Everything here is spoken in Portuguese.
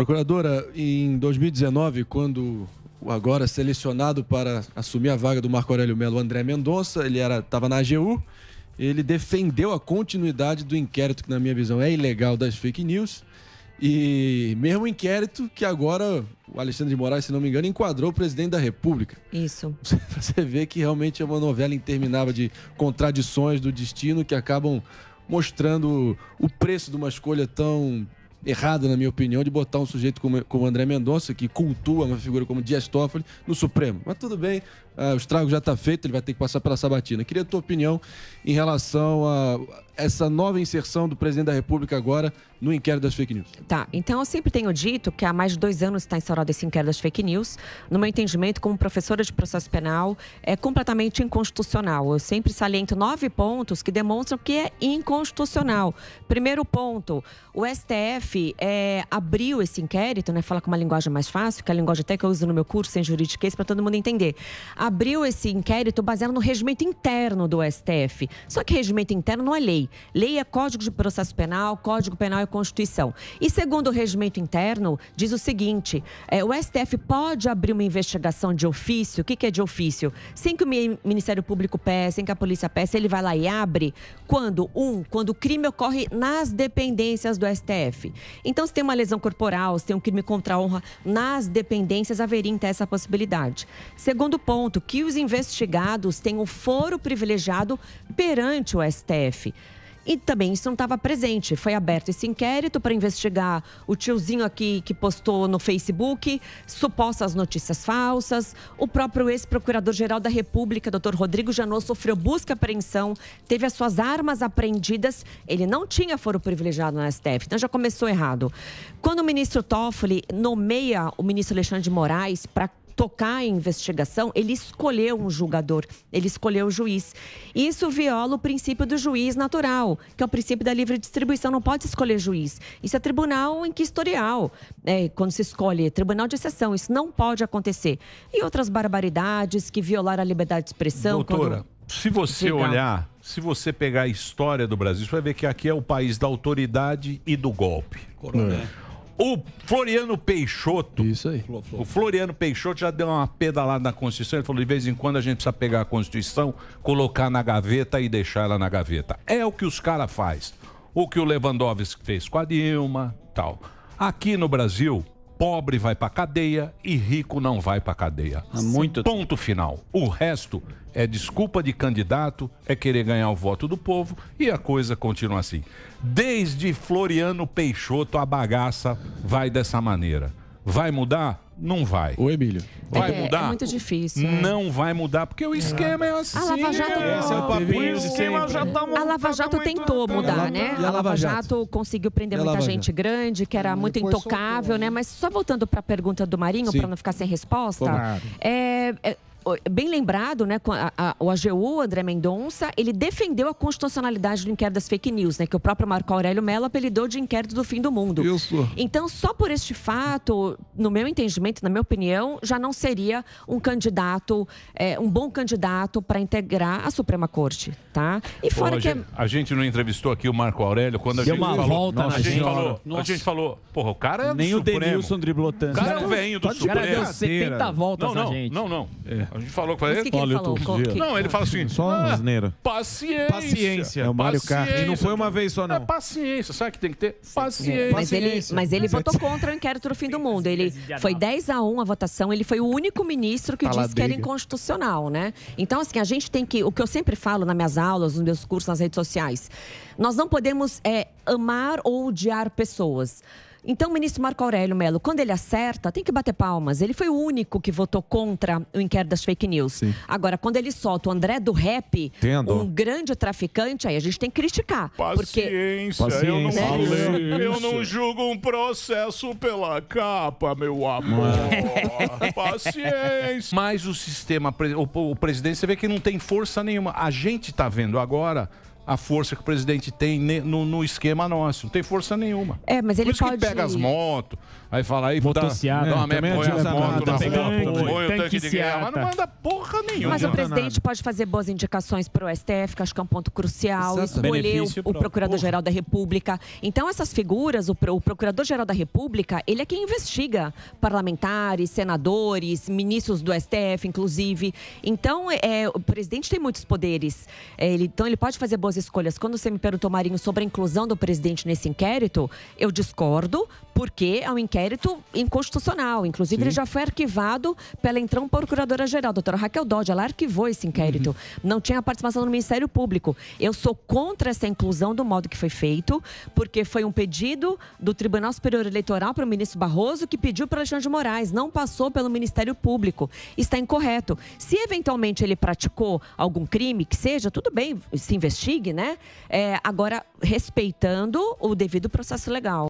Procuradora, em 2019, quando o agora selecionado para assumir a vaga do Marco Aurélio Melo, André Mendonça, ele estava na AGU, ele defendeu a continuidade do inquérito, que na minha visão é ilegal, das fake news. E mesmo inquérito que agora o Alexandre de Moraes, se não me engano, enquadrou o presidente da República. Isso. Você vê que realmente é uma novela interminável de contradições do destino que acabam mostrando o preço de uma escolha tão errada, na minha opinião, de botar um sujeito como, como André Mendonça, que cultua uma figura como Dias Toffoli, no Supremo. Mas tudo bem, uh, o estrago já está feito, ele vai ter que passar pela sabatina. Queria a tua opinião em relação a essa nova inserção do presidente da República agora no inquérito das fake news? Tá, então eu sempre tenho dito que há mais de dois anos está instaurado esse inquérito das fake news. No meu entendimento, como professora de processo penal, é completamente inconstitucional. Eu sempre saliento nove pontos que demonstram que é inconstitucional. Primeiro ponto, o STF é, abriu esse inquérito, né? Fala com uma linguagem mais fácil, que é a linguagem até que eu uso no meu curso em juridiquês para todo mundo entender. Abriu esse inquérito baseado no regimento interno do STF. Só que regimento interno não é lei. Leia Código de Processo Penal, Código Penal e Constituição. E segundo o regimento interno, diz o seguinte: é, o STF pode abrir uma investigação de ofício. O que, que é de ofício? Sem que o Ministério Público peça, sem que a polícia peça, ele vai lá e abre quando, um, quando o crime ocorre nas dependências do STF. Então, se tem uma lesão corporal, se tem um crime contra a honra, nas dependências haveria então essa possibilidade. Segundo ponto, que os investigados tenham foro privilegiado perante o STF. E também isso não estava presente. Foi aberto esse inquérito para investigar o tiozinho aqui que postou no Facebook supostas notícias falsas. O próprio ex-procurador-geral da República, doutor Rodrigo Janot, sofreu busca e apreensão, teve as suas armas apreendidas. Ele não tinha foro privilegiado na STF, então já começou errado. Quando o ministro Toffoli nomeia o ministro Alexandre de Moraes para tocar a investigação, ele escolheu um julgador, ele escolheu o juiz. Isso viola o princípio do juiz natural, que é o princípio da livre distribuição, não pode escolher juiz. Isso é tribunal inquisitorial, é, quando se escolhe tribunal de exceção, isso não pode acontecer. E outras barbaridades que violaram a liberdade de expressão. Doutora, quando... se você Legal. olhar, se você pegar a história do Brasil, você vai ver que aqui é o país da autoridade e do golpe. Coronel. É. O Floriano Peixoto. Isso aí. O Floriano Peixoto já deu uma pedalada na Constituição. Ele falou: de vez em quando a gente precisa pegar a Constituição, colocar na gaveta e deixar ela na gaveta. É o que os caras fazem. O que o Lewandowski fez com a Dilma, tal. Aqui no Brasil, pobre vai para cadeia e rico não vai para cadeia. muito Ponto final. O resto é desculpa de candidato, é querer ganhar o voto do povo e a coisa continua assim. Desde Floriano Peixoto a bagaça vai dessa maneira. Vai mudar? Não vai. O Emílio. Vai é, é mudar? É muito difícil. É. Não vai mudar, porque o esquema é assim. A Lava assim, Jato, é, esse é o papinho, o esquema já tá A Lava Jato tentou mudar, né? A Lava Jato conseguiu prender muita gente grande, que era muito intocável, soltou, né? né? Mas só voltando para a pergunta do Marinho, para não ficar sem resposta. Claro. É, é bem lembrado, né, a, a, o AGU, André Mendonça, ele defendeu a constitucionalidade do inquérito das fake news, né, que o próprio Marco Aurélio Mello apelidou de inquérito do fim do mundo. Isso. Então, só por este fato, no meu entendimento, na minha opinião, já não seria um candidato, é, um bom candidato para integrar a Suprema Corte, tá? E fora Ô, que... A gente, é a gente não entrevistou aqui o Marco Aurélio quando a Deu gente uma falou, volta nossa, a, gente falou nossa. a gente falou, porra, o cara é Nem do o Denilson driblou tanto. O cara é o do Supremo. O cara deu 70 voltas não, não, gente. Não, não, é. A gente falou com ele. Que que ele falou? Qual que- Não, ele fala assim. Só uma ah, asneira. Paciência. Paciência. É o Mário Kart. E não foi uma vez só, é não. É paciência. Sabe que tem que ter? Paciência. Mas ele, mas ele é votou contra o inquérito do fim do mundo. Ele foi 10 a 1 a votação, ele foi o único ministro que tá disse que era inconstitucional, né? Então, assim, a gente tem que. O que eu sempre falo nas minhas aulas, nos meus cursos, nas redes sociais, nós não podemos é, amar ou odiar pessoas. Então, o ministro Marco Aurélio Melo, quando ele acerta, tem que bater palmas. Ele foi o único que votou contra o inquérito das fake news. Sim. Agora, quando ele solta o André do Rap, Entendo. um grande traficante, aí a gente tem que criticar. Paciência, porque... eu, não, eu não julgo um processo pela capa, meu amor. Paciência. Mas o sistema, o, o presidente, você vê que não tem força nenhuma. A gente está vendo agora a força que o presidente tem no, no esquema nosso. Não tem força nenhuma. É, mas ele Por isso pode... que pega as motos, aí fala aí, Votanciado. Tá, dá uma né? merda, põe as motos na rua, põe o tanque de guerra, mas não manda porra nenhuma. Mas o presidente pode fazer boas indicações para o STF, que acho que é um ponto crucial, Exato. escolher Benefício o, o Procurador-Geral da República. Então, essas figuras, o, o Procurador-Geral da República, ele é quem investiga parlamentares, senadores, ministros do STF, inclusive. Então, é, o presidente tem muitos poderes. É, ele, então, ele pode fazer boas escolhas. Quando você me perguntou, Marinho, sobre a inclusão do presidente nesse inquérito, eu discordo, porque é um inquérito inconstitucional. Inclusive, Sim. ele já foi arquivado pela então procuradora-geral, doutora Raquel Dodge. Ela arquivou esse inquérito. Uhum. Não tinha a participação do Ministério Público. Eu sou contra essa inclusão do modo que foi feito, porque foi um pedido do Tribunal Superior Eleitoral para o ministro Barroso, que pediu para Alexandre de Moraes. Não passou pelo Ministério Público. Está incorreto. Se eventualmente ele praticou algum crime, que seja, tudo bem, se investigue, né? É, agora, respeitando o devido processo legal.